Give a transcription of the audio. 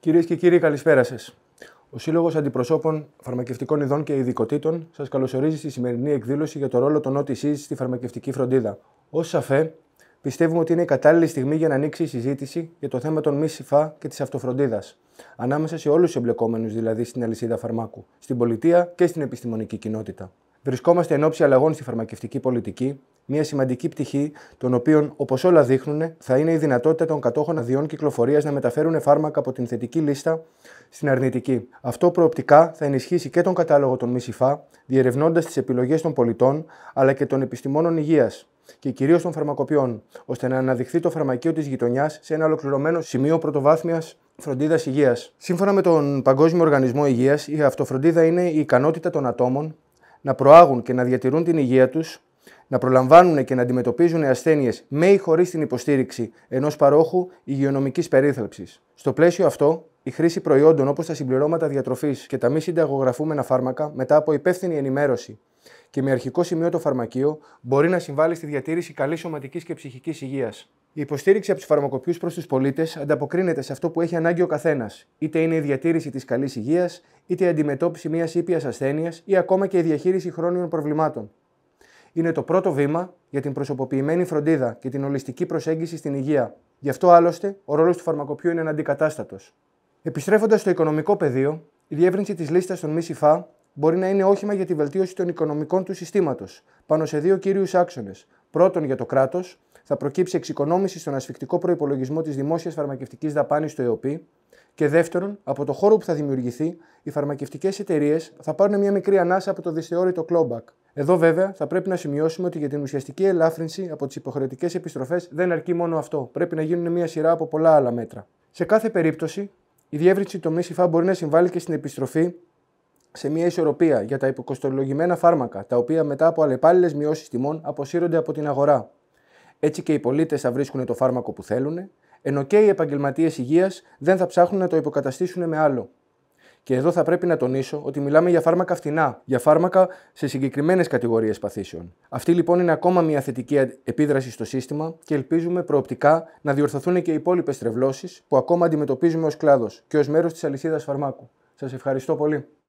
Κυρίες και κύριοι, καλησπέρα σας. Ο Σύλλογος Αντιπροσώπων Φαρμακευτικών Ειδών και Ειδικοτήτων σας καλωσορίζει στη σημερινή εκδήλωση για το ρόλο των OTC στη φαρμακευτική φροντίδα. Ως ΣΑΦΕ, πιστεύουμε ότι είναι η κατάλληλη στιγμή για να ανοίξει η συζήτηση για το θέμα των μη ΣΥΦΑ και της αυτοφροντίδας. Ανάμεσα σε όλους τους εμπλεκόμενους δηλαδή στην αλυσίδα φαρμάκου, στην πολιτεία και στην επιστημονική κοινότητα βρισκόμαστε εν ώψη αλλαγών στη φαρμακευτική πολιτική, μια σημαντική πτυχή των οποίων, όπως όλα δείχνουν, θα είναι η δυνατότητα των κατόχων αδειών κυκλοφορίας να μεταφέρουν φάρμακα από την θετική λίστα στην αρνητική. Αυτό προοπτικά θα ενισχύσει και τον κατάλογο των ΜΗΣΥΦΑ, διερευνώντας τις επιλογές των πολιτών αλλά και των επιστημόνων υγείας και κυρίως των φαρμακοποιών, ώστε να αναδειχθεί το φαρμακείο της γειτονιάς σε ένα ολοκληρωμένο σημείο πρωτοβάθμιας φροντίδας υγείας. Σύμφωνα με τον Παγκόσμιο Οργανισμό Υγείας, η αυτοφροντίδα είναι η ικανότητα των ατόμων να προάγουν και να διατηρούν την υγεία τους να προλαμβάνουν και να αντιμετωπίζουν ασθένειες με ή χωρίς την υποστήριξη ενός παρόχου υγειονομικής περίθαλψης. Στο πλαίσιο αυτό, η χρήση προϊόντων όπως τα συμπληρώματα διατροφής και τα μη συνταγογραφούμενα φάρμακα μετά από υπεύθυνη ενημέρωση και με αρχικό σημείο το φαρμακείο μπορεί να συμβάλλει στη διατήρηση καλής σωματικής και ψυχικής υγείας. Η υποστήριξη από τους φαρμακοποιούς προς τους πολίτες ανταποκρίνεται σε αυτό που έχει ανάγκη ο καθένας, είτε είναι η διατήρηση της καλής υγείας, είτε η αντιμετώπιση μιας ήπιας ασθένειας ή ακόμα και η διαχείριση χρόνιων προβλημάτων είναι το πρώτο βήμα για την προσωποποιημένη φροντίδα και την ολιστική προσέγγιση στην υγεία. Γι' αυτό άλλωστε ο ρόλος του φαρμακοποιού είναι αντικατάστατος. Επιστρέφοντας στο οικονομικό πεδίο, η διεύρυνση της λίστας των μη ΣΥΦΑ μπορεί να είναι όχημα για τη βελτίωση των οικονομικών του συστήματος πάνω σε δύο κύριους άξονες. Πρώτον, για το κράτος, θα προκύψει εξοικονόμηση στον ασφικτικό προπολογισμό της δημόσιας φαρμακευτικής δαπάνης του ΕΟΠΗ, και δεύτερον, από το χώρο που θα δημιουργηθεί, οι φαρμακευτικές εταιρείες θα πάρουν μια μικρή ανάσα από το δυσθεώρητο κλόμπακ. Εδώ, βέβαια, θα πρέπει να σημειώσουμε ότι για την ουσιαστική ελάφρυνση από τις υποχρεωτικές επιστροφές δεν αρκεί μόνο αυτό. Πρέπει να γίνουν μια σειρά από πολλά άλλα μέτρα. Σε κάθε περίπτωση, η διεύρυνση του ΜΕΣΙΦΑ μπορεί να συμβάλλει και στην επιστροφή σε μια ισορροπία για τα υποκοστολογημένα φάρμακα, τα οποία μετά από αλλεπάλληλες μειώσεις τιμών αποσύρονται από την αγορά. Έτσι και οι πολίτες θα βρίσκουν το φάρμακο που θέλουν, ενώ και οι επαγγελματίες υγείας δεν θα ψάχνουν να το υποκαταστήσουν με άλλο. Και εδώ θα πρέπει να τονίσω ότι μιλάμε για φάρμακα φτηνά, για φάρμακα σε συγκεκριμένες κατηγορίες παθήσεων. Αυτή λοιπόν είναι ακόμα μια θετική επίδραση στο σύστημα και ελπίζουμε προοπτικά να διορθωθούν και οι υπόλοιπες τρευλώσεις που ακόμα αντιμετωπίζουμε ως κλάδος και ως μέρος της αλυσίδας φαρμάκου. Σας ευχαριστώ πολύ.